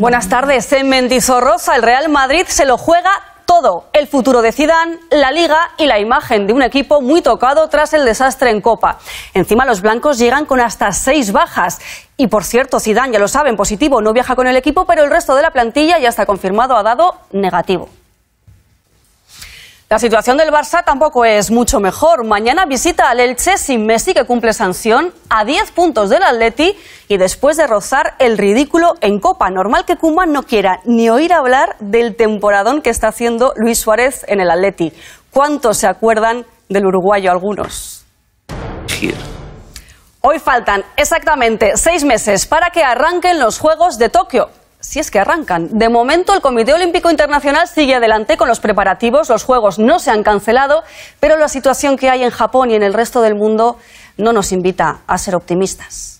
Buenas tardes. En Rosa. el Real Madrid se lo juega todo, el futuro de Zidane, la liga y la imagen de un equipo muy tocado tras el desastre en Copa. Encima los blancos llegan con hasta seis bajas y por cierto, Zidane ya lo saben, positivo, no viaja con el equipo, pero el resto de la plantilla ya está confirmado ha dado negativo. La situación del Barça tampoco es mucho mejor. Mañana visita al Elche sin Messi, que cumple sanción, a 10 puntos del Atleti y después de rozar el ridículo en Copa. Normal que Kuma no quiera ni oír hablar del temporadón que está haciendo Luis Suárez en el Atleti. ¿Cuántos se acuerdan del uruguayo algunos? Hoy faltan exactamente seis meses para que arranquen los Juegos de Tokio si es que arrancan. De momento, el Comité Olímpico Internacional sigue adelante con los preparativos. Los Juegos no se han cancelado, pero la situación que hay en Japón y en el resto del mundo no nos invita a ser optimistas.